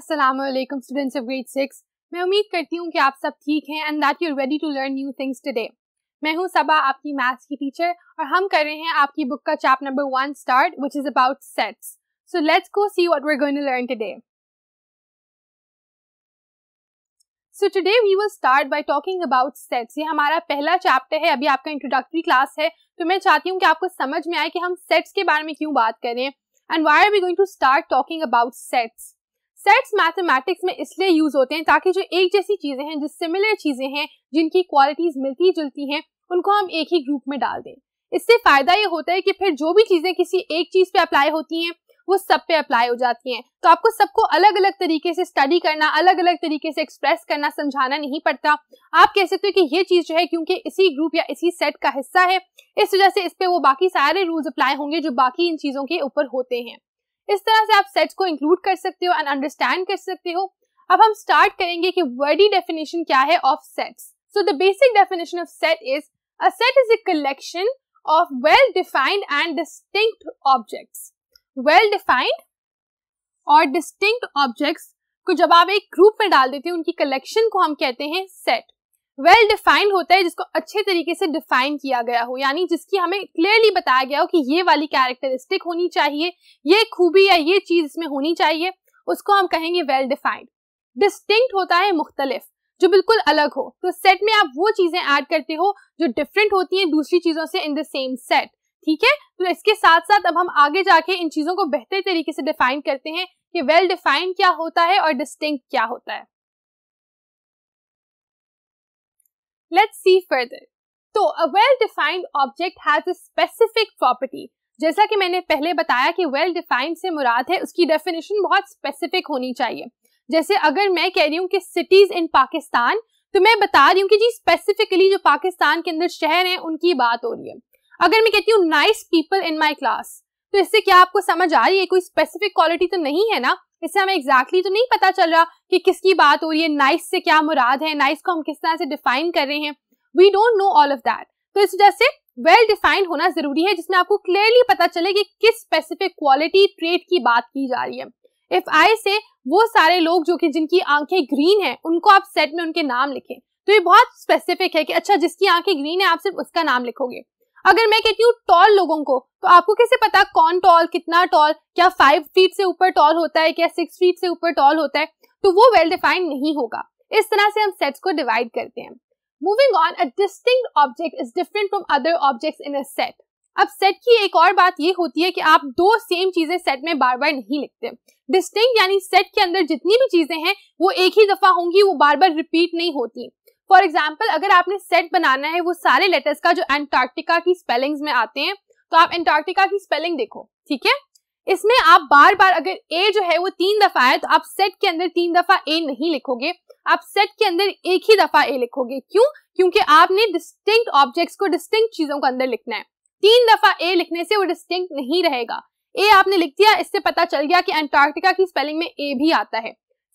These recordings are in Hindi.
Aslam students of grade six मैं उम्मीद करती हूँ कि आप सब ठीक हैं and that you ready to learn new things today मैं हूँ सबा आपकी मैथ्स की टीचर और हम कर रहे हैं आपकी बुक का chapter number one start which is about sets so let's go see what we are to learn today so today we will start by talking about sets ये हमारा पहला चैप्टर है अभी आपका इंट्रोडक्टरी क्लास है तो मैं चाहती हूँ कि आपको समझ में आए कि हम सेट्स के बारे में क्यों बात करें and why are we going to start talking about sets? Sets mathematics में इसलिए यूज होते हैं ताकि जो एक जैसी चीजें हैं जो सिमिलर चीजें हैं जिनकी क्वालिटीज मिलती जुलती हैं उनको हम एक ही ग्रुप में डाल दें इससे फायदा ये होता है कि फिर जो भी चीजें किसी एक चीज पे अप्लाई होती हैं वो सब पे अप्लाई हो जाती हैं तो आपको सबको अलग अलग तरीके से स्टडी करना अलग अलग तरीके से एक्सप्रेस करना समझाना नहीं पड़ता आप कह सकते हो कि ये चीज जो है क्योंकि इसी ग्रुप या इसी सेट का हिस्सा है इस वजह से इस पे वो बाकी सारे रूल्स अप्लाई होंगे जो बाकी इन चीजों के ऊपर होते हैं इस तरह से आप सेट्स को इंक्लूड कर सकते हो एंड अंडरस्टैंड कर सकते हो अब हम स्टार्ट करेंगे कि वर्डी डेफिनेशन क्या है of sets so the basic definition of set is a set is a collection of well defined and distinct objects well defined और डिस्टिंक्ट ऑब्जेक्ट्स को जब आप एक ग्रुप में डाल देते हैं उनकी कलेक्शन को हम कहते हैं सेट वेल well डिफाइंड होता है जिसको अच्छे तरीके से डिफाइन किया गया हो यानी जिसकी हमें क्लियरली बताया गया हो कि ये वाली कैरेक्टरिस्टिक होनी चाहिए ये खूबी या ये चीज इसमें होनी चाहिए उसको हम कहेंगे वेल डिफाइंड डिस्टिंक्ट होता है मुख्तलिफ जो बिल्कुल अलग हो तो सेट में आप वो चीजें ऐड करते हो जो डिफरेंट होती हैं दूसरी चीजों से इन द सेम सेट ठीक है तो इसके साथ साथ अब हम आगे जाके इन चीजों को बेहतर तरीके से डिफाइन करते हैं कि वेल well डिफाइंड क्या होता है और डिस्टिंक्ट क्या होता है Let's सी फर्दर तो a well defined object has a specific property जैसा कि मैंने पहले बताया कि वेल डिफाइंड से मुराद है उसकी डेफिनेशन बहुत स्पेसिफिक होनी चाहिए जैसे अगर मैं कह रही हूँ कि सिटीज इन पाकिस्तान तो मैं बता रही हूँ कि जी स्पेसिफिकली जो पाकिस्तान के अंदर शहर हैं उनकी बात हो रही है अगर मैं कहती हूँ nice people in my class तो इससे क्या आपको समझ आ रही है कोई स्पेसिफिक क्वालिटी तो नहीं है ना इससे हमें एग्जैक्टली exactly तो नहीं पता चल रहा कि किसकी बात हो रही है नाइस से क्या मुराद है नाइस को हम किस तरह से डिफाइन कर रहे हैं we don't know all of that तो इस वजह से वेल डिफाइंड होना जरूरी है जिसमें आपको क्लियरली पता चले कि किस स्पेसिफिक क्वालिटी ट्रेड की बात की जा रही है इफ आई से वो सारे लोग जो कि जिनकी आंखें ग्रीन है उनको आप सेट में उनके नाम लिखें तो ये बहुत स्पेसिफिक है कि अच्छा जिसकी आंखें ग्रीन है आप सिर्फ उसका नाम लिखोगे अगर मैं कहती हूँ टॉल लोगों को तो आपको कैसे पता कौन टॉल कितना टॉल क्या फाइव फीट से ऊपर टॉल होता है क्या सिक्स फीट से ऊपर टॉल होता है तो वो वेल well डिफाइंड नहीं होगा इस तरह से हम सेट्स को डिवाइड करते हैं moving on a distinct object is different from other object in a set अब सेट की एक और बात ये होती है कि आप दो सेम चीजें सेट में बार बार नहीं लिखते डिस्टिंग यानी सेट के अंदर जितनी भी चीजें हैं वो एक ही दफा होंगी वो बार बार रिपीट नहीं होती फॉर एग्जाम्पल अगर आपने सेट बनाना है वो सारे लेटर्स का जो एंटार्क्टिका की स्पेलिंग में आते हैं तो आप एंटार्क्टिका की स्पेलिंग देखो ठीक है इसमें आप बार बार अगर ए जो है वो तीन दफा है तो आप सेट के अंदर तीन दफा ए नहीं लिखोगे आप सेट के अंदर एक ही दफा ए लिखोगे क्यों क्योंकि आपने डिस्टिंग ऑब्जेक्ट्स को डिस्टिंक्ट चीजों के अंदर लिखना है तीन दफा ए लिखने से वो डिस्टिंक्ट नहीं रहेगा ए आपने लिख दिया इससे पता चल गया कि एंटार्क्टिका की स्पेलिंग में ए भी आता है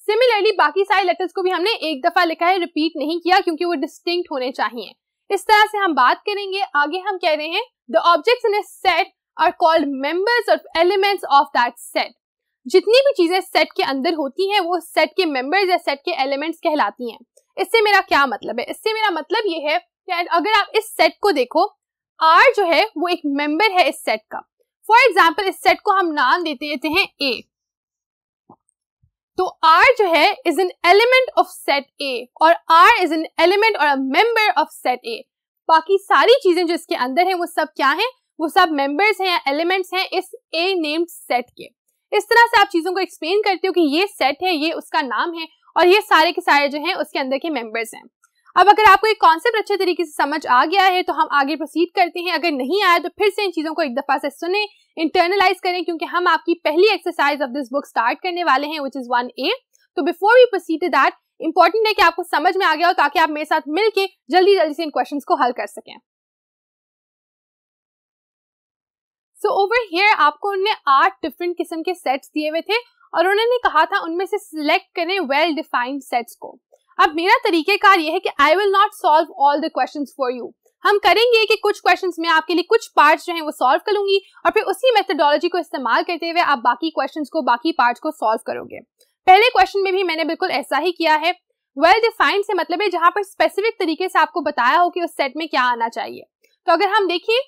सिमिलरली बाकी सारे लेटर्स को भी हमने एक दफा लिखा है रिपीट नहीं किया क्योंकि वो डिस्टिंक्ट होने चाहिए इस तरह से हम बात करेंगे आगे हम कह रहे हैं the object in a set are called members और एलिमेंट्स ऑफ दैट सेट जितनी भी चीजें सेट के अंदर होती हैं वो सेट के मेंबर्स या सेट के एलिमेंट्स कहलाती हैं इससे मेरा क्या मतलब है इससे मेरा मतलब ये है कि अगर आप इस सेट को देखो आर जो है वो एक मेंबर है इस सेट का फॉर एग्जाम्पल इस सेट को हम नाम देते हैं ए तो R जो है is an element of set A और R इज एन एलिमेंट और मेंबर ऑफ सेट ए बाकी सारी चीजें जो इसके अंदर है वो सब क्या है वो सब मेंबर्स हैं या एलिमेंट्स हैं इस ए नेम्ड सेट के इस तरह से आप चीजों को एक्सप्लेन करते हो कि ये सेट है ये उसका नाम है और ये सारे के सारे जो हैं उसके अंदर के मेंबर्स हैं अब अगर आपको एक कॉन्सेप्ट अच्छे तरीके से समझ आ गया है तो हम आगे प्रोसीड करते हैं अगर नहीं आया तो फिर से इन चीज़ों को एक दफ़ा से सुने इंटरनलाइज करें क्योंकि हम आपकी पहली exercise of this book start करने वाले हैं विच इज़ वन ए तो before we proceed to that important है कि आपको समझ में आ गया हो ताकि आप मेरे साथ मिलकर जल्दी जल्दी से इन क्वेश्चन को हल कर सकें सो ओवर हेयर आपको उनने आठ डिफरेंट किस्म के सेट्स दिए हुए थे और उन्होंने कहा था उनमें से सिलेक्ट करें वेल डिफाइंड सेट्स को अब मेरा तरीकेकार ये है कि I will not solve all the question for you हम करेंगे कि कुछ क्वेश्चंस में आपके लिए कुछ पार्ट्स जो हैं वो सॉल्व करूंगी और फिर उसी मेथडोलॉजी को इस्तेमाल करते हुए आप बाकी क्वेश्चन को बाकी पार्ट को सॉल्व करोगे पहले क्वेश्चन में भी मैंने बिल्कुल ऐसा ही किया है वेल डिफाइंड से मतलब है जहां पर स्पेसिफिक तरीके से आपको बताया हो कि उस सेट में क्या आना चाहिए तो अगर हम देखिए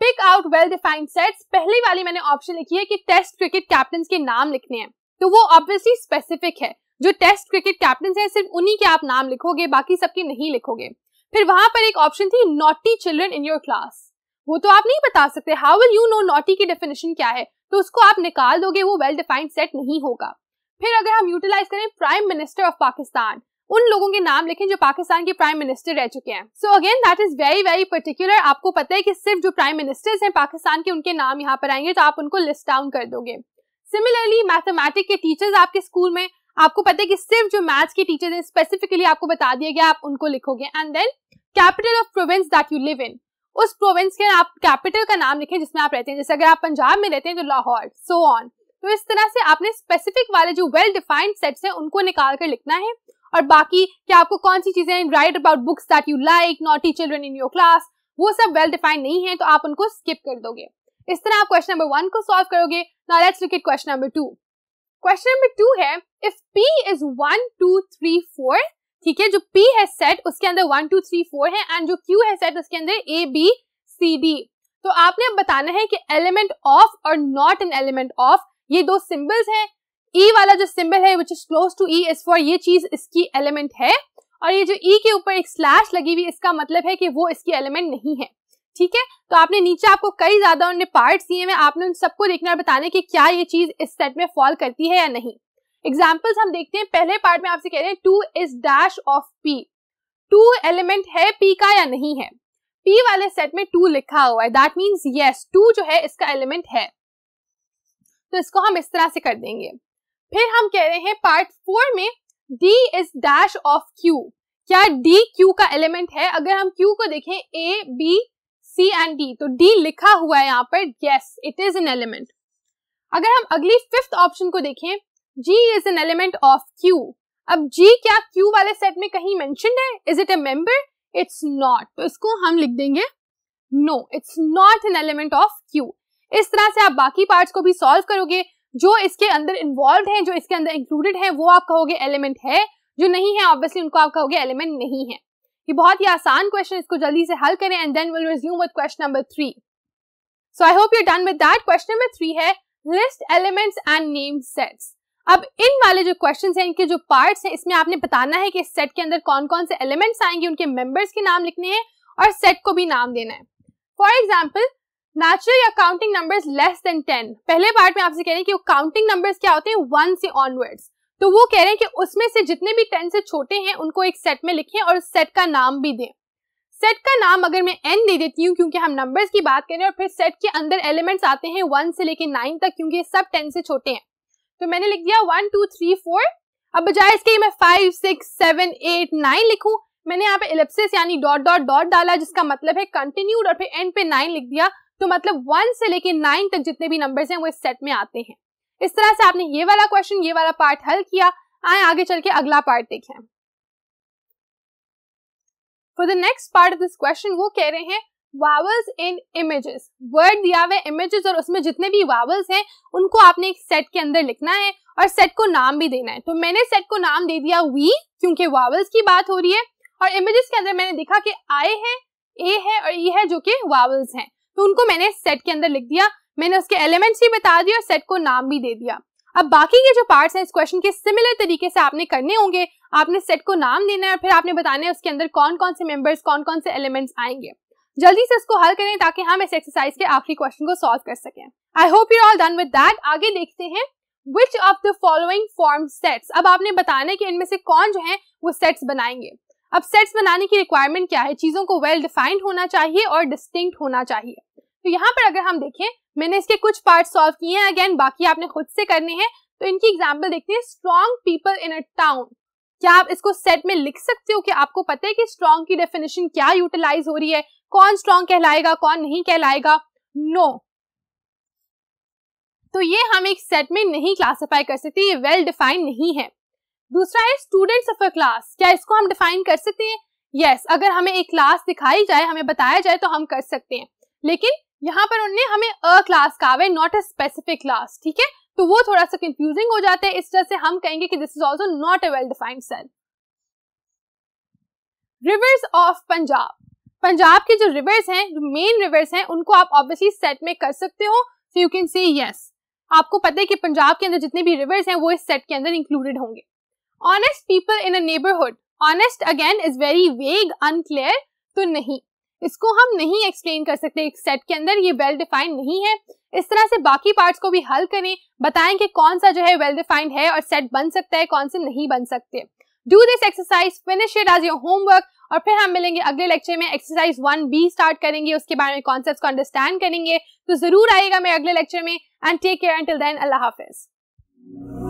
pick out well defined sets पहली वाली मैंने ऑप्शन लिखी है कि टेस्ट क्रिकेट कैप्टन के नाम लिखने हैं तो वो ऑब्वियसली स्पेसिफिक है जो टेस्ट क्रिकेट कैप्टन है सिर्फ उन्हीं के आप नाम लिखोगे बाकी सबके नहीं लिखोगे फिर वहां पर एक ऑप्शन थी naughty children in your class वो तो आप नहीं बता सकते how will you know naughty की डेफिनेशन क्या है तो उसको आप निकाल दोगे वो वेल डिफाइंड सेट नहीं होगा फिर अगर हम यूटिलाइज करें प्राइम मिनिस्टर ऑफ पाकिस्तान उन लोगों के नाम लिखें जो पाकिस्तान के प्राइम मिनिस्टर रह चुके हैं so again that is very very particular आपको पता है कि सिर्फ जो प्राइम मिनिस्टर्स हैं पाकिस्तान के उनके नाम यहाँ पर आएंगे तो आप उनको लिस्ट डाउन कर दोगे सिमिलरली मैथमेटिक के टीचर्स आपके स्कूल में आपको पता है कि सिर्फ जो मैथ्स के टीचर हैं स्पेसिफिकली आपको बता दिया गया आप उनको लिखोगे and then capital of province that you live in उस प्रोविंस के आप कैपिटल का नाम लिखें जिसमें आप रहते हैं जैसे अगर आप पंजाब में रहते हैं तो लाहौर सो ऑन तो इस तरह से आपने स्पेसिफिक वाले जो वेल डिफाइंड सेट्स हैं उनको निकाल कर लिखना है और बाकी क्या आपको कौन सी चीजें write about books that you like naughty children in your class वो सब वेल डिफाइंड नहीं है तो आप उनको स्किप कर दोगे इस तरह आप क्वेश्चन नंबर वन को सॉल्व करोगे now let's let's look question number two question number two है if P is one two three four ठीक है जो पी है सेट उसके अंदर वन टू थ्री फोर है एंड जो क्यू है सेट उसके अंदर ए बी सी डी तो आपने अब बताना है कि एलिमेंट ऑफ और नॉट एन एलिमेंट ऑफ ये दो सिंबल्स हैं ई e वाला जो सिंबल है which is close to E is for ये चीज इसकी एलिमेंट है और ये जो ई e के ऊपर एक स्लैश लगी हुई इसका मतलब है कि वो इसकी एलिमेंट नहीं है ठीक है तो आपने नीचे आपको कई ज्यादा उनके पार्ट दिए हैं आपने उन सबको देखना और बताने की क्या ये चीज इस सेट में फॉल करती है या नहीं एग्जाम्पल्स हम देखते हैं पहले पार्ट में आपसे कह रहे हैं two is dash of P two element है पी का या नहीं है पी वाले सेट में टू लिखा हुआ है दैट मीन्स यस टू जो है इसका एलिमेंट है तो इसको हम इस तरह से कर देंगे फिर हम कह रहे हैं पार्ट फोर में D is dash of Q क्या डी क्यू का एलिमेंट है अगर हम क्यू को देखें A B C and D तो डी लिखा हुआ है यहाँ पर yes it is an element अगर हम अगली फिफ्थ ऑप्शन को देखें G is an element of Q अब जी क्या क्यू वाले सेट में कहीं मैंशन है is it a member it's not तो इसको हम लिख देंगे no it's not an element of Q इस तरह से आप बाकी पार्ट को भी सॉल्व करोगे जो इसके अंदर इन्वॉल्व है जो इसके अंदर इंक्लूडेड है वो आप कहोगे एलिमेंट है जो नहीं है ऑब्वियसली उनको आप कहोगे एलिमेंट नहीं है ये बहुत ही आसान क्वेश्चन इसको जल्दी से हल करें and then will resume with question number three so I hope you done with that question number three है list elements and name sets अब इन वाले जो क्वेश्चन हैं इनके जो पार्ट्स हैं इसमें आपने बताना है कि इस सेट के अंदर कौन कौन से एलिमेंट्स आएंगे उनके मेंबर्स के नाम लिखने हैं और सेट को भी नाम देना है for example natural counting numbers less than ten पहले पार्ट में आपसे कह रहे हैं कि वो काउंटिंग नंबर्स क्या होते हैं वन से ऑनवर्ड्स तो वो कह रहे हैं कि उसमें से जितने भी टेन से छोटे हैं उनको एक सेट में लिखें और सेट का नाम भी दें सेट का नाम अगर मैं एन दे देती हूँ क्योंकि हम नंबर्स की बात करें और फिर सेट के अंदर एलिमेंट्स आते हैं वन से लेकर नाइन तक क्योंकि सब टेन से छोटे हैं तो मैंने लिख दिया वन टू थ्री फोर अब बजाय इसके मैं five six seven eight nine लिखूं मैंने यहाँ पे इलेप्सिस यानी डॉट डॉट डॉट डाला जिसका मतलब है कंटिन्यूड और फिर एंड पे नाइन लिख दिया तो मतलब वन से लेकर नाइन तक जितने भी नंबर्स हैं वो इस सेट में आते हैं इस तरह से आपने ये वाला क्वेश्चन ये वाला पार्ट हल किया आए आगे चल के अगला पार्ट देखें for the next part of this question वो कह रहे हैं वावल्स इन इमेजेस वर्ड दिया हुआ इमेजेस और उसमें जितने भी वावल्स हैं उनको आपने एक सेट के अंदर लिखना है और सेट को नाम भी देना है तो मैंने सेट को नाम दे दिया वी क्योंकि वावल्स की बात हो रही है और इमेजेस के अंदर मैंने देखा कि आई है ए है और ई e है जो कि वावल्स हैं तो उनको मैंने सेट के अंदर लिख दिया मैंने उसके एलिमेंट्स भी बता दिए और सेट को नाम भी दे दिया अब बाकी के जो पार्ट्स हैं इस क्वेश्चन के सिमिलर तरीके से आपने करने होंगे आपने सेट को नाम देना है और फिर आपने बताना है उसके अंदर कौन कौन से मेंबर्स कौन कौन से एलिमेंट्स आएंगे जल्दी से इसको हल करें ताकि हम इस एक्सरसाइज के आखिरी क्वेश्चन को सॉल्व कर सकें I hope you all done with that आगे देखते हैं which of the following form sets अब आपने बताना है कि इनमें से कौन जो है वो सेट्स बनाएंगे अब सेट्स बनाने की रिक्वायरमेंट क्या है चीजों को वेल well डिफाइंड होना चाहिए और डिस्टिंक्ट होना चाहिए तो यहाँ पर अगर हम देखें मैंने इसके कुछ पार्ट सॉल्व किए हैं अगेन बाकी आपने खुद से करने हैं तो इनकी एग्जाम्पल देखते हैं strong people in a town क्या आप इसको सेट में लिख सकते हो कि आपको पता है कि स्ट्रॉन्ग की डेफिनेशन क्या यूटिलाइज हो रही है कौन स्ट्रॉन्ग कहलाएगा कौन नहीं कहलाएगा नो no. तो ये हम एक सेट में नहीं क्लासिफाई कर सकते ये वेल डिफाइन नहीं है दूसरा है स्टूडेंट्स ऑफ अ क्लास क्या इसको हम डिफाइन कर सकते हैं यस yes, अगर हमें एक क्लास दिखाई जाए हमें बताया जाए तो हम कर सकते हैं लेकिन यहाँ पर उन्होंने हमें अ क्लास का वे नॉट ए स्पेसिफिक क्लास ठीक है तो वो थोड़ा सा कंफ्यूजिंग हो जाता है इस तरह से हम कहेंगे कि this is also not a well defined set rivers of Punjab Punjab के जो रिवर्स हैं जो मेन रिवर्स हैं उनको आप ऑब्वियसली सेट में कर सकते हो so you can say yes आपको पता है कि पंजाब के अंदर जितने भी रिवर्स हैं वो इस सेट के अंदर इंक्लूडेड होंगे honest people in a neighbourhood honest again is very vague unclear तो नहीं इसको हम नहीं एक्सप्लेन कर सकते एक सेट के अंदर ये वेल डिफाइंड नहीं है इस तरह से बाकी पार्ट्स को भी हल करें बताएं कि कौन सा जो है वेल डिफाइंड है और सेट बन सकता है कौन से नहीं बन सकते do this exercise finish it as your homework और फिर हम मिलेंगे अगले लेक्चर में एक्सरसाइज वन बी स्टार्ट करेंगे उसके बारे में कॉन्सेप्ट को अंडरस्टैंड करेंगे तो जरूर आएगा मेरे अगले लेक्चर में and take care until then अल्लाह हाफिज़